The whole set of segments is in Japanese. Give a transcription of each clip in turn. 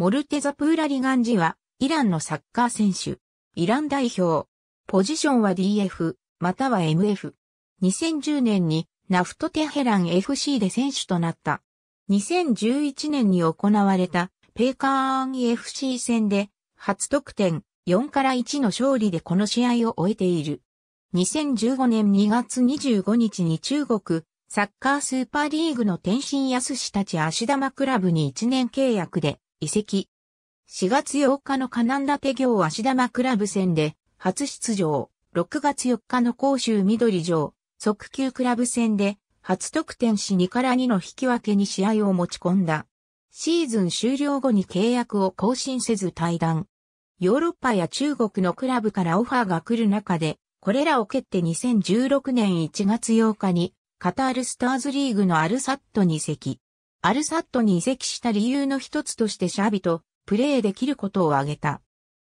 モルテザ・プーラリガンジは、イランのサッカー選手。イラン代表。ポジションは DF、または MF。2010年に、ナフト・テヘラン FC で選手となった。2011年に行われた、ペーカーン FC 戦で、初得点4から1の勝利でこの試合を終えている。2015年2月25日に中国、サッカースーパーリーグの天津安市たち足玉クラブに1年契約で移籍。4月8日のカナンダペ行足玉クラブ戦で初出場。6月4日の甲州緑城、速球クラブ戦で初得点し2から2の引き分けに試合を持ち込んだ。シーズン終了後に契約を更新せず退団。ヨーロッパや中国のクラブからオファーが来る中で、これらを蹴って2016年1月8日に、カタールスターズリーグのアルサットに移籍。アルサットに移籍した理由の一つとしてシャビとプレーできることを挙げた。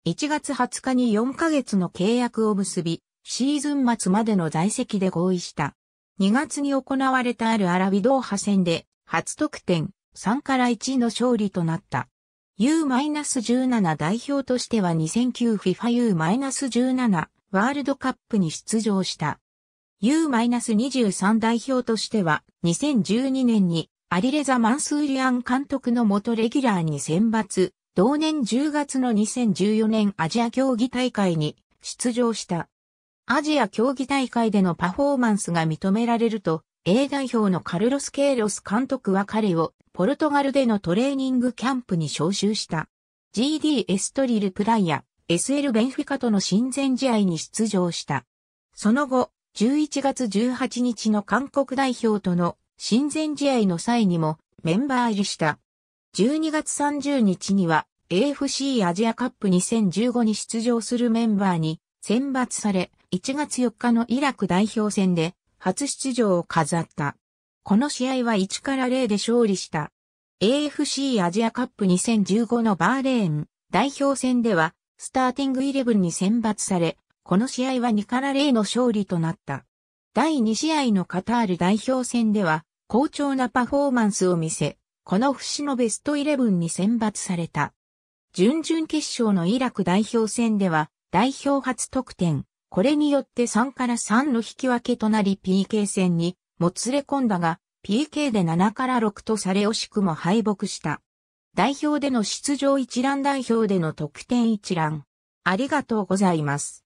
1月20日に4ヶ月の契約を結び、シーズン末までの在籍で合意した。2月に行われたあるアラビドーハ戦で、初得点3から1の勝利となった。U-17 代表としては 2009FIFA U-17 ワールドカップに出場した。U-23 代表としては2012年にアリレザ・マンスーリアン監督の元レギュラーに選抜、同年10月の2014年アジア競技大会に出場した。アジア競技大会でのパフォーマンスが認められると、A 代表のカルロス・ケイロス監督は彼をポルトガルでのトレーニングキャンプに招集した。GD エストリル・プライア、SL ベンフィカとの親善試合に出場した。その後、11月18日の韓国代表との親善試合の際にもメンバー入りした。12月30日には AFC アジアカップ2015に出場するメンバーに選抜され、1月4日のイラク代表戦で初出場を飾った。この試合は1から0で勝利した。AFC アジアカップ2015のバーレーン代表戦ではスターティングイレブンに選抜され、この試合は2から0の勝利となった。第2試合のカタール代表戦では好調なパフォーマンスを見せ、この節のベストイレブンに選抜された。準々決勝のイラク代表戦では、代表初得点、これによって3から3の引き分けとなり PK 戦にもつれ込んだが、PK で7から6とされ惜しくも敗北した。代表での出場一覧代表での得点一覧。ありがとうございます。